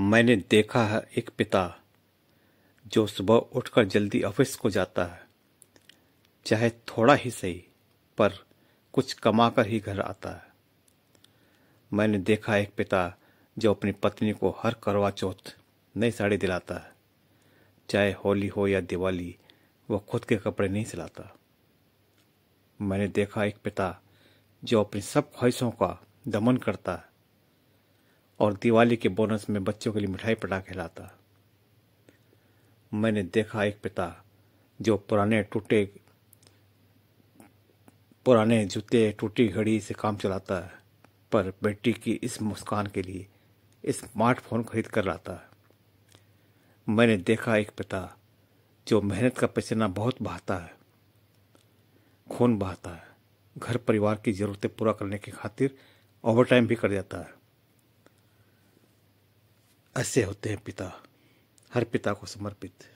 मैंने देखा है एक पिता जो सुबह उठकर जल्दी ऑफिस को जाता है चाहे थोड़ा ही सही पर कुछ कमा कर ही घर आता है मैंने देखा एक पिता जो अपनी पत्नी को हर करवा चौथ नई साड़ी दिलाता है चाहे होली हो या दिवाली वो खुद के कपड़े नहीं सिलाता मैंने देखा एक पिता जो अपनी सब ख्वाहिशों का दमन करता है और दिवाली के बोनस में बच्चों के लिए मिठाई पटाखे लाता मैंने देखा एक पिता जो पुराने टूटे पुराने जूते टूटी घड़ी से काम चलाता है पर बेटी की इस मुस्कान के लिए स्मार्टफोन खरीद कर लाता है मैंने देखा एक पिता जो मेहनत का पसीना बहुत बहाता है खून बहाता है घर परिवार की ज़रूरतें पूरा करने की खातिर ओवरटाइम भी कर जाता है ऐसे होते हैं पिता हर पिता को समर्पित